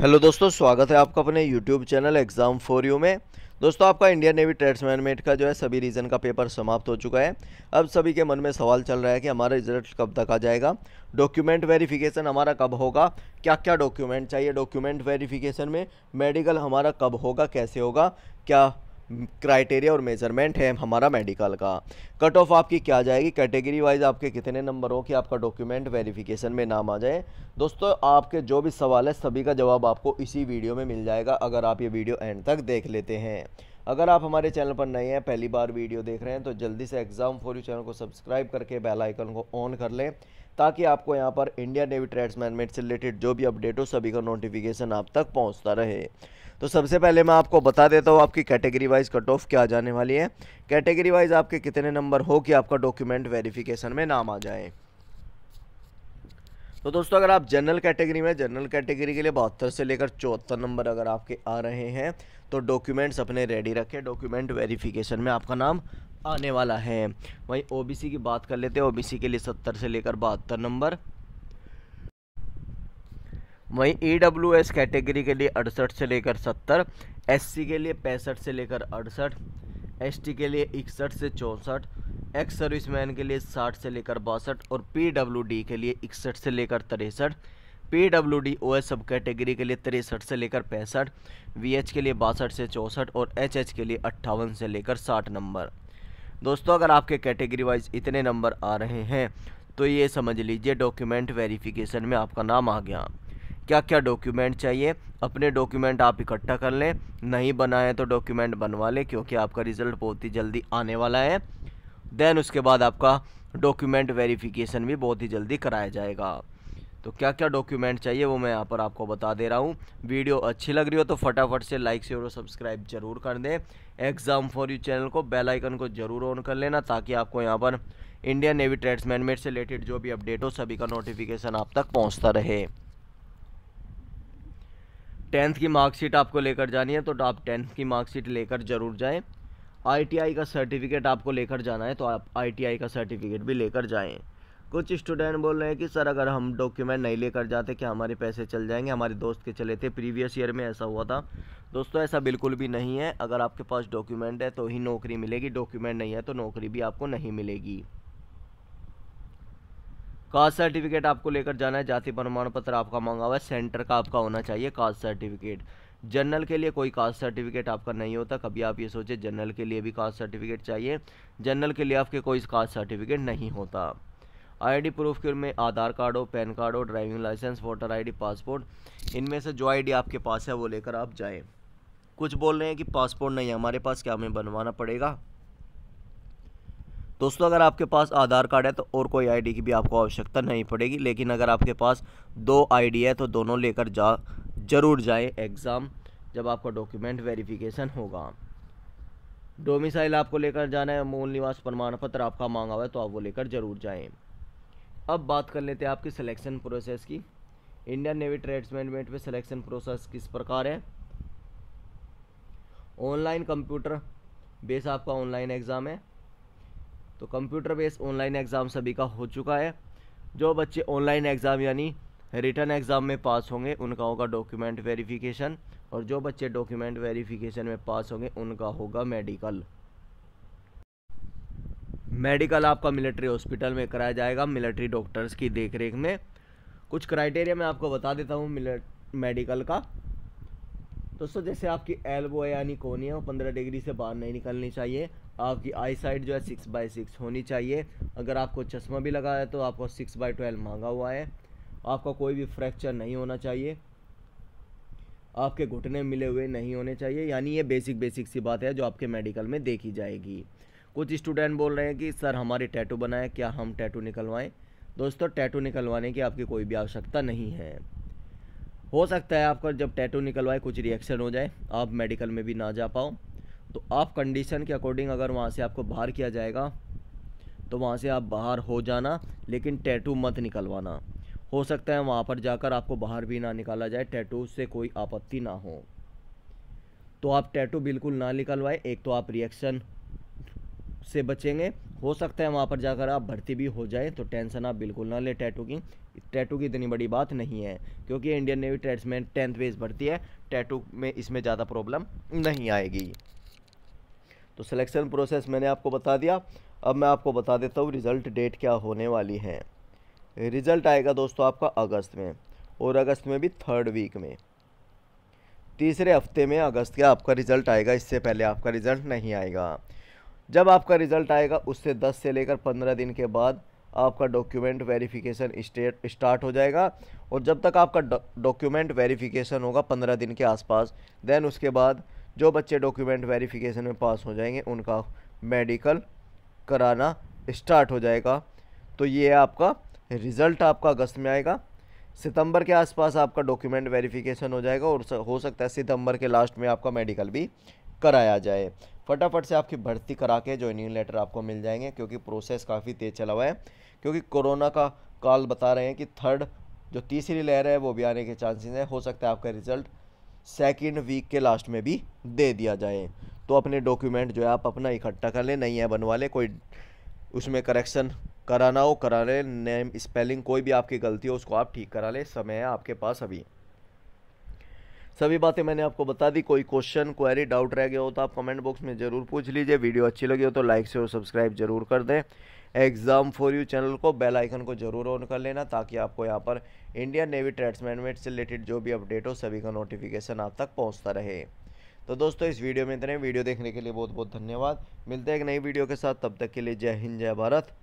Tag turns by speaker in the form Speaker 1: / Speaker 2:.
Speaker 1: hello दोस्तों स्वागत है आपका अपने YouTube channel exam for you में दोस्तों आपका इंडियन नेवी ट्रेड्समैन मेट का जो है सभी रीज़न का पेपर समाप्त हो चुका है अब सभी के मन में सवाल चल रहा है कि हमारा रिजल्ट कब तक आ जाएगा डॉक्यूमेंट वेरिफिकेशन हमारा कब होगा क्या क्या डॉक्यूमेंट चाहिए डॉक्यूमेंट वेरिफिकेशन में मेडिकल हमारा कब होगा कैसे होगा क्या क्राइटेरिया और मेजरमेंट है हमारा मेडिकल का कट ऑफ आपकी क्या जाएगी कैटेगरी वाइज आपके कितने नंबर हो कि आपका डॉक्यूमेंट वेरिफिकेशन में नाम आ जाए दोस्तों आपके जो भी सवाल है सभी का जवाब आपको इसी वीडियो में मिल जाएगा अगर आप ये वीडियो एंड तक देख लेते हैं अगर आप हमारे चैनल पर नए हैं पहली बार वीडियो देख रहे हैं तो जल्दी से एग्ज़ाम फॉर यू चैनल को सब्सक्राइब करके बेल आइकन को ऑन कर लें ताकि आपको यहाँ पर इंडियन नेवी ट्रेड्स मैनेजमेंट से रिलेटेड जो भी अपडेट हो सभी का नोटिफिकेशन आप तक पहुँचता रहे तो सबसे पहले मैं आपको बता देता हूँ आपकी कैटेगरी वाइज कट ऑफ क्या जाने वाली है कैटेगरी वाइज आपके कितने नंबर हो कि आपका डॉक्यूमेंट वेरिफिकेशन में नाम आ जाए तो दोस्तों अगर आप जनरल कैटेगरी में जनरल कैटेगरी के लिए बहत्तर से लेकर चौहत्तर नंबर अगर आपके आ रहे हैं तो डॉक्यूमेंट्स अपने रेडी रखें डॉक्यूमेंट वेरिफिकेशन में आपका नाम आने वाला है वहीं ओबीसी की बात कर लेते हैं ओबीसी के लिए सत्तर से लेकर बहत्तर नंबर वहीं ई डब्ल्यू एस कैटेगरी के लिए अड़सठ से लेकर सत्तर एस सी के लिए पैंसठ से लेकर अड़सठ एस टी के लिए इकसठ से चौंसठ एक्स सर्विसमैन के लिए साठ से लेकर बासठ और पी डब्ल्यू डी के लिए इकसठ से लेकर तिरसठ P W D O S सब कैटेगरी के लिए तिरसठ से लेकर पैंसठ वी एच के लिए बासठ से चौंसठ और एच एच के लिए अट्ठावन से लेकर साठ नंबर दोस्तों अगर आपके कैटेगरी वाइज इतने नंबर आ रहे हैं तो ये समझ लीजिए डॉक्यूमेंट वेरिफिकेशन में आपका नाम आ गया क्या क्या डॉक्यूमेंट चाहिए अपने डॉक्यूमेंट आप इकट्ठा कर लें नहीं बनाए तो डॉक्यूमेंट बनवा लें क्योंकि आपका रिज़ल्ट बहुत ही जल्दी आने वाला है देन उसके बाद आपका डॉक्यूमेंट वेरिफिकेशन भी बहुत ही जल्दी कराया जाएगा तो क्या क्या डॉक्यूमेंट चाहिए वो मैं यहाँ पर आपको बता दे रहा हूँ वीडियो अच्छी लग रही हो तो फटाफट से लाइक शेयर और सब्सक्राइब जरूर कर दें एग्ज़ाम फॉर यू चैनल को बेल आइकन को जरूर ऑन कर लेना ताकि आपको यहाँ पर इंडियन नेवी ट्रेड्समैन मेट से रिलेटेड जो भी अपडेट हो सभी का नोटिफिकेशन आप तक पहुँचता रहे टेंथ की मार्कशीट आपको लेकर जानी है तो आप टेंथ की मार्कशीट लेकर ज़रूर जाएं आईटीआई का सर्टिफिकेट आपको लेकर जाना है तो आप आईटीआई का सर्टिफिकेट भी लेकर जाएं कुछ स्टूडेंट बोल रहे हैं कि सर अगर हम डॉक्यूमेंट नहीं लेकर जाते क्या हमारे पैसे चल जाएंगे हमारे दोस्त के चले थे प्रीवियस ईयर में ऐसा हुआ था दोस्तों ऐसा बिल्कुल भी नहीं है अगर आपके पास डॉक्यूमेंट है तो ही नौकरी मिलेगी डॉक्यूमेंट नहीं है तो नौकरी भी आपको नहीं मिलेगी कास्ट सर्टिफिकेट आपको लेकर जाना है जाति प्रमाण पत्र आपका मांगा हुआ है सेंटर का आपका होना चाहिए कास्ट सर्टिफिकेट जनरल के लिए कोई कास्ट सर्टिफिकेट आपका नहीं होता कभी आप ये सोचे जनरल के लिए भी कास्ट सर्टिफिकेट चाहिए जनरल के लिए आपके कोई कास्ट सर्टिफिकेट नहीं होता आईडी प्रूफ के में आधार कार्ड हो पैन कार्ड हो driving licence voter ID passport इनमें से जो आईडी आपके पास है वो लेकर आप जाएँ कुछ बोल रहे हैं कि पासपोर्ट नहीं हमारे पास क्या हमें बनवाना पड़ेगा दोस्तों अगर आपके पास आधार कार्ड है तो और कोई आईडी की भी आपको आवश्यकता नहीं पड़ेगी लेकिन अगर आपके पास दो आईडी है तो दोनों लेकर जा ज़रूर जाएं एग्ज़ाम जब आपका डॉक्यूमेंट वेरिफिकेशन होगा डोमिसाइल आपको लेकर जाना है मूल निवास प्रमाण पत्र आपका मांगा हुआ है तो आप वो लेकर ज़रूर जाएँ अब बात कर लेते हैं आपकी सिलेक्शन प्रोसेस की इंडियन नेवी ट्रेड्स में, में सिलेक्शन प्रोसेस किस प्रकार है ऑनलाइन कंप्यूटर बेस आपका ऑनलाइन एग्ज़ाम है तो कंप्यूटर बेस्ड ऑनलाइन एग्ज़ाम सभी का हो चुका है जो बच्चे ऑनलाइन एग्ज़ाम यानी रिटर्न एग्ज़ाम में पास होंगे उनका होगा डॉक्यूमेंट वेरिफिकेशन और जो बच्चे डॉक्यूमेंट वेरिफिकेशन में पास होंगे उनका होगा मेडिकल मेडिकल आपका मिलिट्री हॉस्पिटल में कराया जाएगा मिलिट्री डॉक्टर्स की देखरेख में कुछ क्राइटेरिया मैं आपको बता देता हूँ मेडिकल का दोस्तों जैसे आपकी एल्बो है यानी कोनी है वो पंद्रह डिग्री से बाहर नहीं निकलनी चाहिए आपकी आई साइड जो है सिक्स बाई सिक्स होनी चाहिए अगर आपको चश्मा भी लगा है तो आपको सिक्स बाई ट्वेल्व मांगा हुआ है आपका कोई भी फ्रैक्चर नहीं होना चाहिए आपके घुटने मिले हुए नहीं होने चाहिए यानी ये बेसिक बेसिक सी बात है जो आपके मेडिकल में देखी जाएगी कुछ स्टूडेंट बोल रहे हैं कि सर हमारे टैटू बनाए क्या हम टैटू निकलवाएं दोस्तों टैटू निकलवाने की आपकी कोई भी आवश्यकता नहीं है हो सकता है आपका जब टैटू निकलवाए कुछ रिएक्शन हो जाए आप मेडिकल में भी ना जा पाओ तो आप कंडीशन के अकॉर्डिंग अगर वहाँ से आपको बाहर किया जाएगा तो वहाँ से आप बाहर हो जाना लेकिन टैटू मत निकलवाना हो सकता है वहाँ पर जाकर आपको बाहर भी ना निकाला जाए टैटू से कोई आपत्ति ना हो तो आप टैटू बिल्कुल ना निकलवाए एक तो आप रिएक्शन से बचेंगे हो सकता है वहाँ पर जाकर आप भर्ती भी हो जाए तो टेंशन आप बिल्कुल ना लें टैटू की टैटू की इतनी बड़ी बात नहीं है क्योंकि इंडियन नेवी ट्रेड्समैन टेंथ वेज भर्ती है टैटू में इसमें ज़्यादा प्रॉब्लम नहीं आएगी तो सिलेक्शन प्रोसेस मैंने आपको बता दिया अब मैं आपको बता देता हूँ रिज़ल्ट डेट क्या होने वाली है रिज़ल्ट आएगा दोस्तों आपका अगस्त में और अगस्त में भी थर्ड वीक में तीसरे हफ्ते में अगस्त का आपका रिज़ल्ट आएगा इससे पहले आपका रिज़ल्ट नहीं आएगा जब आपका रिज़ल्ट आएगा उससे 10 से लेकर 15 दिन के बाद आपका डॉक्यूमेंट वेरिफिकेशन स्टेट स्टार्ट हो जाएगा और जब तक आपका डॉक्यूमेंट वेरिफिकेशन होगा 15 दिन के आसपास देन उसके बाद जो बच्चे डॉक्यूमेंट वेरिफिकेशन में पास हो जाएंगे उनका मेडिकल कराना स्टार्ट हो जाएगा तो ये आपका रिज़ल्ट आपका अगस्त में आएगा सितंबर के आसपास आपका डॉक्यूमेंट वेरिफिकेशन हो जाएगा और हो सकता है सितंबर के लास्ट में आपका मेडिकल भी कराया जाए फटाफट से आपकी भर्ती करा के ज्वाइनिंग लेटर आपको मिल जाएंगे क्योंकि प्रोसेस काफ़ी तेज़ चला हुआ है क्योंकि कोरोना का काल बता रहे हैं कि थर्ड जो तीसरी लहर है वो भी आने के चांसेस हैं हो सकता है आपका रिज़ल्ट सेकेंड वीक के लास्ट में भी दे दिया जाए तो अपने डॉक्यूमेंट जो है आप अपना इकट्ठा कर लें नहीं है बनवा लें कोई उसमें करेक्शन कराना हो करा लें नेम स्पेलिंग कोई भी आपकी गलती हो उसको आप ठीक करा लें समय है आपके पास अभी सभी बातें मैंने आपको बता दी कोई क्वेश्चन क्वेरी डाउट रह गया हो तो आप कमेंट बॉक्स में ज़रूर पूछ लीजिए वीडियो अच्छी लगी हो तो लाइक से और सब्सक्राइब जरूर कर दें एग्ज़ाम फॉर यू चैनल को बेल आइकन को जरूर ऑन कर लेना ताकि आपको यहाँ पर इंडियन नेवी ट्रेड्समैन में से रिलेटेड जो भी अपडेट हो सभी का नोटिफिकेशन आप तक पहुँचता रहे तो दोस्तों इस वीडियो में इतने वीडियो देखने के लिए बहुत बहुत धन्यवाद मिलते हैं एक नई वीडियो के साथ तब तक के लिए जय हिंद जय भारत